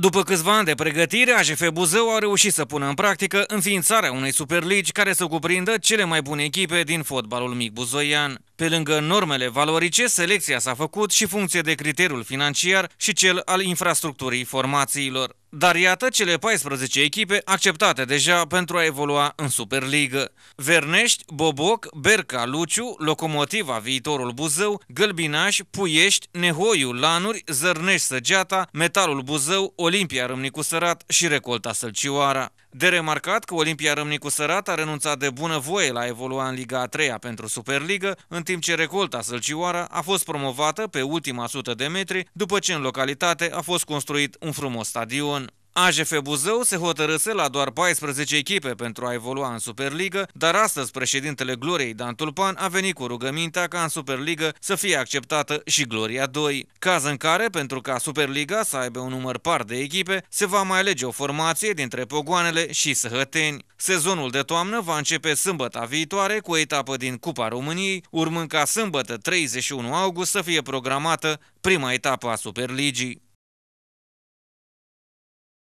După câțiva ani de pregătire, AJF Buzău a reușit să pună în practică înființarea unei superligi care să cuprindă cele mai bune echipe din fotbalul mic buzoian. Pe lângă normele valorice, selecția s-a făcut și funcție de criteriul financiar și cel al infrastructurii formațiilor. Dar iată cele 14 echipe acceptate deja pentru a evolua în Superligă. Vernești, Boboc, Berca, Luciu, Locomotiva, Viitorul Buzău, Gălbinaș, Puiești, Nehoiu, Lanuri, Zărnești, Săgeata, Metalul Buzău, Olimpia Râmnicu Sărat și Recolta Sălcioara. De remarcat că Olimpia Râmnicu Sărat a renunțat de bunăvoie la evolua în Liga a 3 pentru Superligă, în timp ce recolta sălcioară a fost promovată pe ultima sută de metri, după ce în localitate a fost construit un frumos stadion. AJF Buzău se hotărâse la doar 14 echipe pentru a evolua în Superligă, dar astăzi președintele Gloriei Dan Tulpan a venit cu rugămintea ca în Superligă să fie acceptată și Gloria 2, caz în care, pentru ca Superliga să aibă un număr par de echipe, se va mai alege o formație dintre Pogoanele și Săhăteni. Sezonul de toamnă va începe sâmbăta viitoare cu o etapă din Cupa României, urmând ca sâmbătă 31 august să fie programată prima etapă a Superligii.